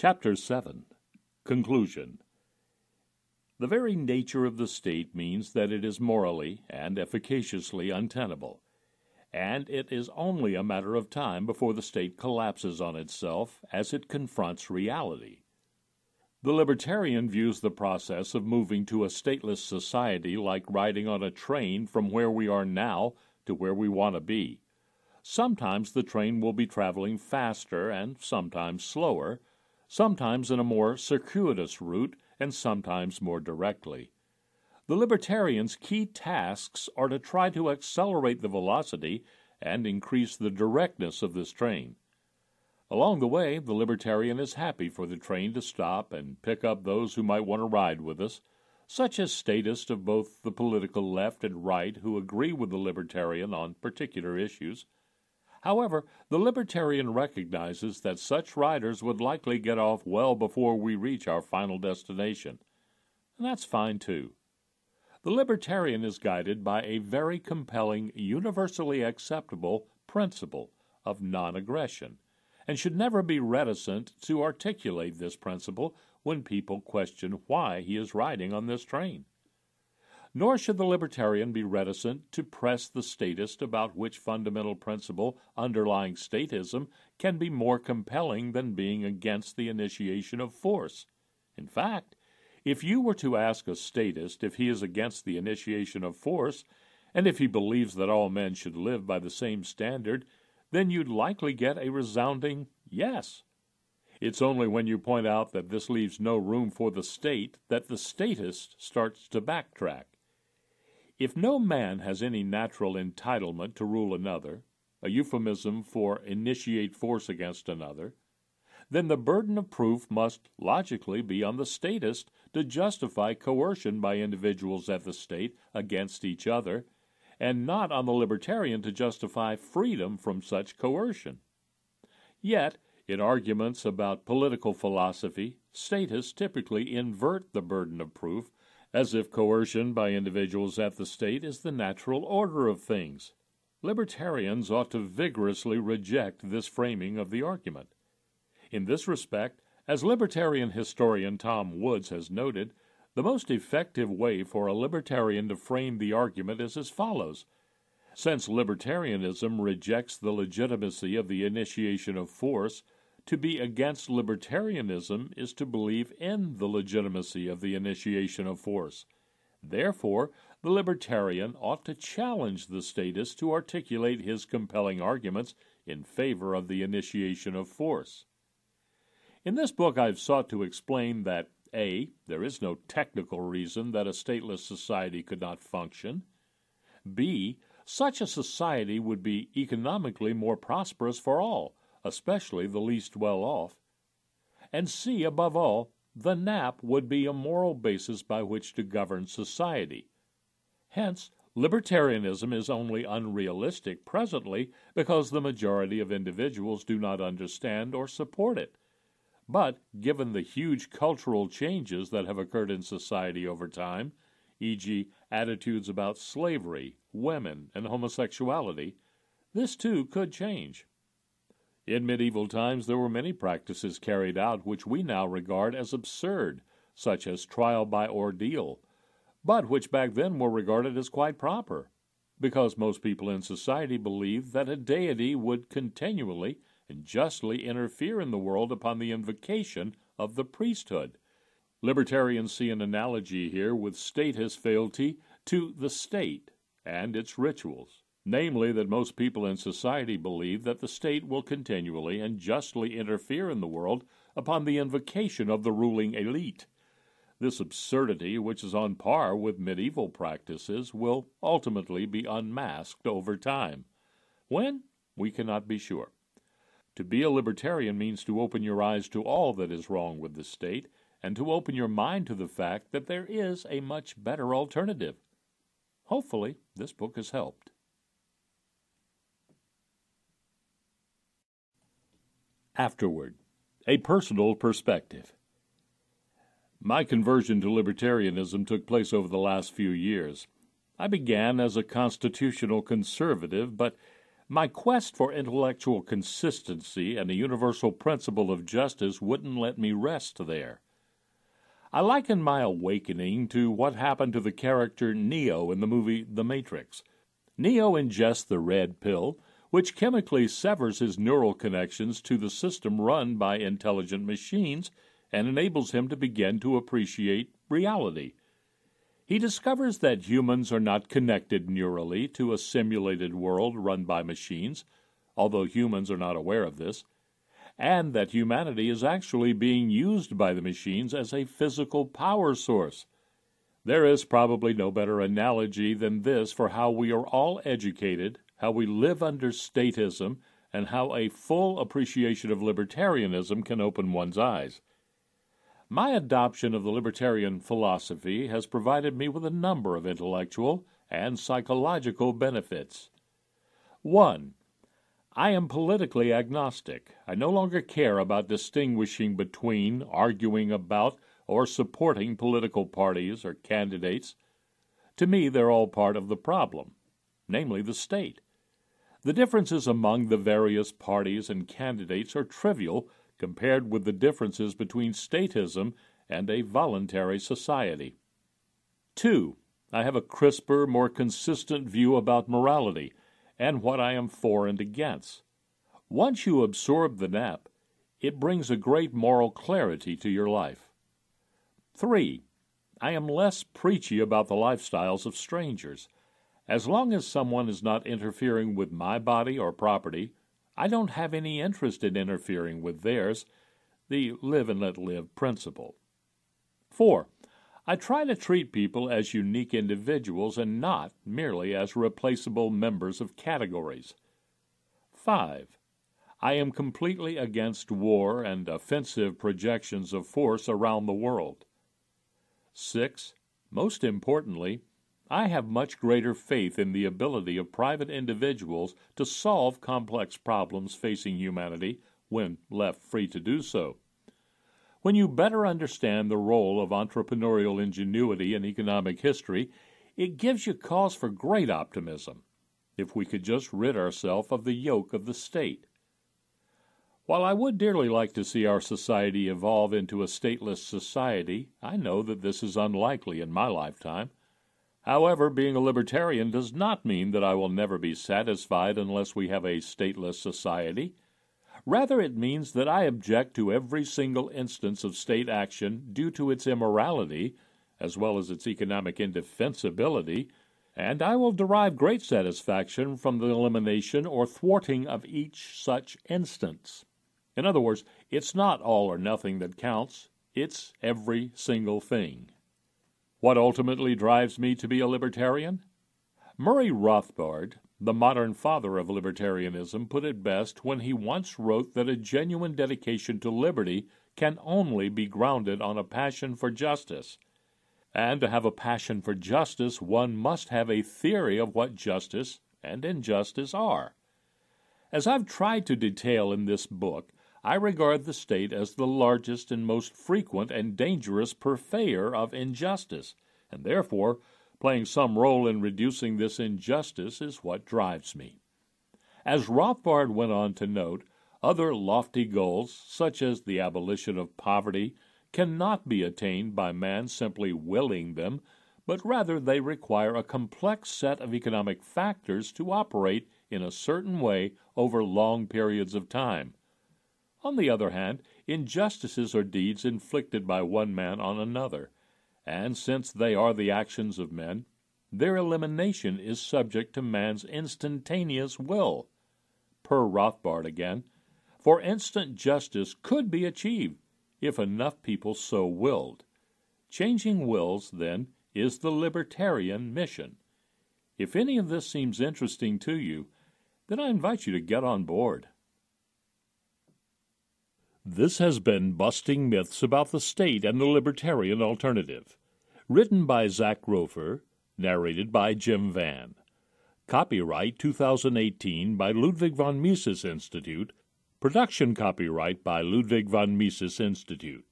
Chapter 7 Conclusion The very nature of the state means that it is morally and efficaciously untenable, and it is only a matter of time before the state collapses on itself as it confronts reality. The libertarian views the process of moving to a stateless society like riding on a train from where we are now to where we want to be. Sometimes the train will be traveling faster and sometimes slower sometimes in a more circuitous route and sometimes more directly. The Libertarians' key tasks are to try to accelerate the velocity and increase the directness of this train. Along the way, the Libertarian is happy for the train to stop and pick up those who might want to ride with us, such as statists of both the political left and right who agree with the Libertarian on particular issues, However, the libertarian recognizes that such riders would likely get off well before we reach our final destination. And that's fine too. The libertarian is guided by a very compelling, universally acceptable principle of non aggression, and should never be reticent to articulate this principle when people question why he is riding on this train. Nor should the libertarian be reticent to press the statist about which fundamental principle underlying statism can be more compelling than being against the initiation of force. In fact, if you were to ask a statist if he is against the initiation of force, and if he believes that all men should live by the same standard, then you'd likely get a resounding yes. It's only when you point out that this leaves no room for the state that the statist starts to backtrack. If no man has any natural entitlement to rule another, a euphemism for initiate force against another, then the burden of proof must logically be on the statist to justify coercion by individuals at the state against each other, and not on the libertarian to justify freedom from such coercion. Yet, in arguments about political philosophy, statists typically invert the burden of proof as if coercion by individuals at the state is the natural order of things. Libertarians ought to vigorously reject this framing of the argument. In this respect, as libertarian historian Tom Woods has noted, the most effective way for a libertarian to frame the argument is as follows. Since libertarianism rejects the legitimacy of the initiation of force, to be against libertarianism is to believe in the legitimacy of the initiation of force. Therefore, the libertarian ought to challenge the statist to articulate his compelling arguments in favor of the initiation of force. In this book, I've sought to explain that A. There is no technical reason that a stateless society could not function. B. Such a society would be economically more prosperous for all especially the least well off, and C, above all, the nap would be a moral basis by which to govern society. Hence, libertarianism is only unrealistic presently because the majority of individuals do not understand or support it. But given the huge cultural changes that have occurred in society over time, e.g., attitudes about slavery, women, and homosexuality, this too could change. In medieval times, there were many practices carried out which we now regard as absurd, such as trial by ordeal, but which back then were regarded as quite proper, because most people in society believed that a deity would continually and justly interfere in the world upon the invocation of the priesthood. Libertarians see an analogy here with state fealty to the state and its rituals namely, that most people in society believe that the state will continually and justly interfere in the world upon the invocation of the ruling elite. This absurdity, which is on par with medieval practices, will ultimately be unmasked over time. When? We cannot be sure. To be a libertarian means to open your eyes to all that is wrong with the state and to open your mind to the fact that there is a much better alternative. Hopefully, this book has helped. afterward. A personal perspective. My conversion to libertarianism took place over the last few years. I began as a constitutional conservative, but my quest for intellectual consistency and the universal principle of justice wouldn't let me rest there. I liken my awakening to what happened to the character Neo in the movie The Matrix. Neo ingests the red pill which chemically severs his neural connections to the system run by intelligent machines and enables him to begin to appreciate reality. He discovers that humans are not connected neurally to a simulated world run by machines, although humans are not aware of this, and that humanity is actually being used by the machines as a physical power source. There is probably no better analogy than this for how we are all educated how we live under statism, and how a full appreciation of libertarianism can open one's eyes. My adoption of the libertarian philosophy has provided me with a number of intellectual and psychological benefits. 1. I am politically agnostic. I no longer care about distinguishing between, arguing about, or supporting political parties or candidates. To me, they're all part of the problem, namely the state. The differences among the various parties and candidates are trivial compared with the differences between statism and a voluntary society. 2. I have a crisper, more consistent view about morality and what I am for and against. Once you absorb the nap, it brings a great moral clarity to your life. 3. I am less preachy about the lifestyles of strangers. As long as someone is not interfering with my body or property, I don't have any interest in interfering with theirs, the live and let live principle. 4. I try to treat people as unique individuals and not merely as replaceable members of categories. 5. I am completely against war and offensive projections of force around the world. 6. Most importantly, I have much greater faith in the ability of private individuals to solve complex problems facing humanity when left free to do so. When you better understand the role of entrepreneurial ingenuity in economic history, it gives you cause for great optimism if we could just rid ourselves of the yoke of the state. While I would dearly like to see our society evolve into a stateless society, I know that this is unlikely in my lifetime. However, being a libertarian does not mean that I will never be satisfied unless we have a stateless society. Rather, it means that I object to every single instance of state action due to its immorality, as well as its economic indefensibility, and I will derive great satisfaction from the elimination or thwarting of each such instance. In other words, it's not all or nothing that counts, it's every single thing. What ultimately drives me to be a libertarian? Murray Rothbard, the modern father of libertarianism, put it best when he once wrote that a genuine dedication to liberty can only be grounded on a passion for justice. And to have a passion for justice, one must have a theory of what justice and injustice are. As I've tried to detail in this book, I regard the state as the largest and most frequent and dangerous purveyor of injustice, and therefore playing some role in reducing this injustice is what drives me. As Rothbard went on to note, other lofty goals, such as the abolition of poverty, cannot be attained by man simply willing them, but rather they require a complex set of economic factors to operate in a certain way over long periods of time on the other hand, injustices are deeds inflicted by one man on another, and since they are the actions of men, their elimination is subject to man's instantaneous will. Per Rothbard again, for instant justice could be achieved if enough people so willed. Changing wills, then, is the libertarian mission. If any of this seems interesting to you, then I invite you to get on board. This has been Busting Myths About the State and the Libertarian Alternative, written by Zach Rofer, narrated by Jim Van. Copyright 2018 by Ludwig von Mises Institute, production copyright by Ludwig von Mises Institute.